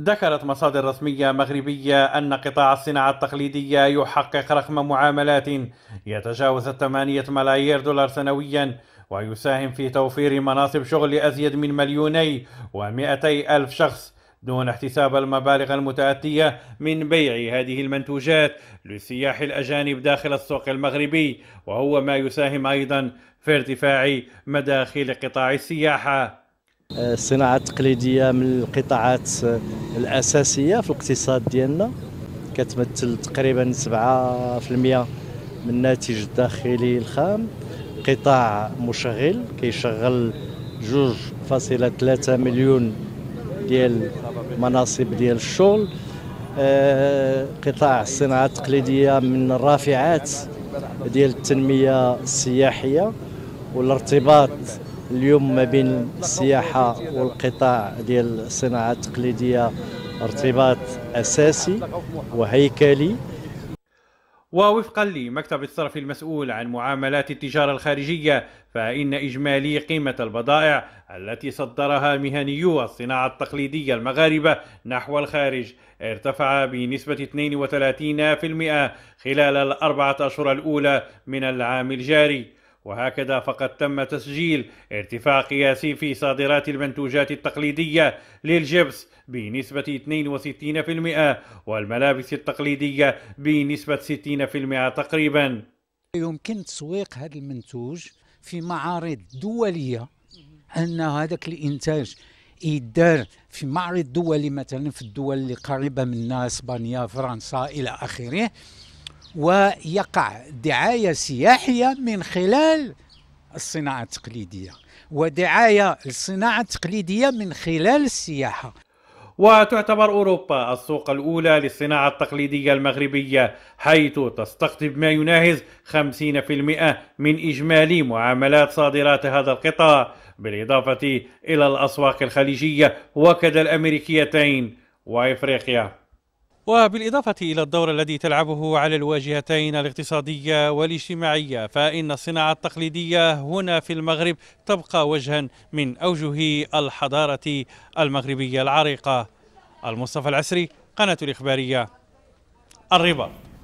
ذكرت مصادر رسمية مغربية أن قطاع الصناعة التقليدية يحقق رقم معاملات يتجاوز الثمانية ملايير دولار سنويا ويساهم في توفير مناصب شغل لأزيد من مليوني ومئتي ألف شخص دون احتساب المبالغ المتأتية من بيع هذه المنتوجات للسياح الأجانب داخل السوق المغربي وهو ما يساهم أيضا في ارتفاع مداخل قطاع السياحة الصناعه التقليديه من القطاعات الاساسيه في الاقتصاد ديالنا كتمثل تقريبا 7% من الناتج الداخلي الخام قطاع مشغل كيشغل 2.3 مليون ديال مناصب ديال الشغل آه، قطاع الصناعه التقليديه من الرافعات ديال التنميه السياحيه والارتباط اليوم ما بين السياحه والقطاع ديال الصناعه التقليديه ارتباط اساسي وهيكلي ووفقا لمكتب الصرف المسؤول عن معاملات التجارة الخارجية فإن إجمالي قيمة البضائع التي صدرها مهنيو الصناعة التقليدية المغاربة نحو الخارج ارتفع بنسبة 32% خلال الأربعة أشهر الأولى من العام الجاري وهكذا فقد تم تسجيل ارتفاع قياسي في صادرات المنتوجات التقليدية للجبس بنسبة 62% والملابس التقليدية بنسبة 60% تقريبا يمكن تسويق هذا المنتوج في معارض دولية أن هذاك الإنتاج يدار في معرض دولي مثلا في الدول اللي قريبة منا إسبانيا فرنسا إلى آخره ويقع دعاية سياحية من خلال الصناعة التقليدية ودعاية للصناعة التقليدية من خلال السياحة وتعتبر أوروبا السوق الأولى للصناعة التقليدية المغربية حيث تستقطب ما يناهز 50% من إجمالي معاملات صادرات هذا القطاع بالإضافة إلى الأسواق الخليجية وكذا الأمريكيتين وإفريقيا وبالإضافة إلى الدور الذي تلعبه على الواجهتين الاقتصادية والاجتماعية فإن الصناعة التقليدية هنا في المغرب تبقى وجها من أوجه الحضارة المغربية العريقة المصطفى العسري قناة الإخبارية الرباط